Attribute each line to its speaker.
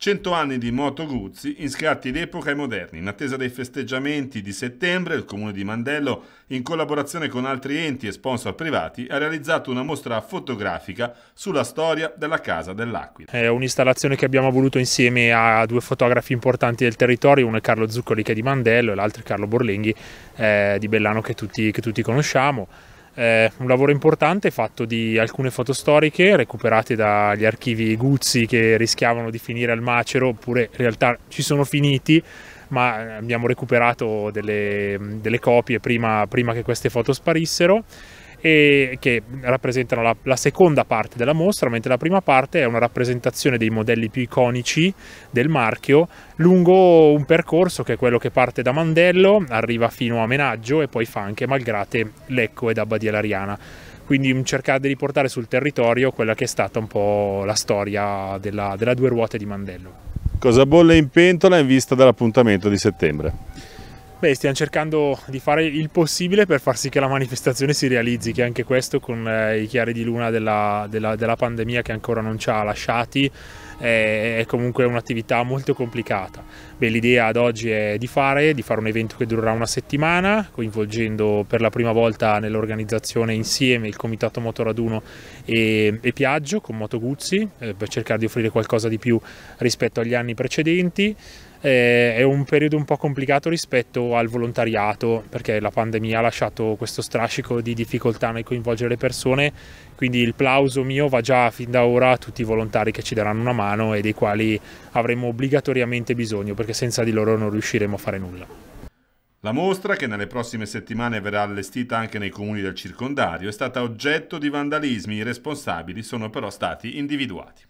Speaker 1: 100 anni di Moto Guzzi in scatti d'epoca e moderni. In attesa dei festeggiamenti di settembre, il comune di Mandello, in collaborazione con altri enti e sponsor privati, ha realizzato una mostra fotografica sulla storia della Casa dell'Aquila.
Speaker 2: È un'installazione che abbiamo voluto insieme a due fotografi importanti del territorio, uno è Carlo Zuccoli che è di Mandello e l'altro è Carlo Borlenghi eh, di Bellano che tutti, che tutti conosciamo. Eh, un lavoro importante fatto di alcune foto storiche recuperate dagli archivi Guzzi che rischiavano di finire al macero oppure in realtà ci sono finiti ma eh, abbiamo recuperato delle, delle copie prima, prima che queste foto sparissero e che rappresentano la, la, seconda parte della mostra, mentre la prima parte è una rappresentazione dei modelli più iconici del marchio lungo un percorso che è quello che parte da Mandello, arriva fino a Menaggio e poi fa anche Malgrate, Lecco ed Abbadia Lariana. Quindi mm, cercare di riportare sul territorio quella che è stata un po' la storia della, della due ruote di Mandello.
Speaker 1: Cosa bolle in pentola in vista dell'appuntamento di settembre?
Speaker 2: Beh, stiamo cercando di fare il possibile per far sì che la manifestazione si realizzi, che anche questo con eh, i chiari di luna della, della, della, pandemia che ancora non ci ha lasciati eh, è comunque un'attività molto complicata. Beh, l'idea ad oggi è di fare, di fare un evento che durerà una settimana, coinvolgendo per la prima volta nell'organizzazione insieme il Comitato Motoraduno e, e Piaggio con Motoguzzi, eh, per cercare di offrire qualcosa di più rispetto agli anni precedenti. Eh, è un periodo un po' complicato rispetto al volontariato perché la pandemia ha lasciato questo strascico di difficoltà nel coinvolgere le persone, quindi il plauso mio va già fin da ora a tutti i volontari che ci daranno una mano e dei quali avremo obbligatoriamente bisogno perché senza di loro non riusciremo a fare nulla. La mostra,
Speaker 1: che nelle prossime settimane verrà allestita anche nei comuni del circondario, è stata oggetto di vandalismi, i responsabili sono però stati individuati.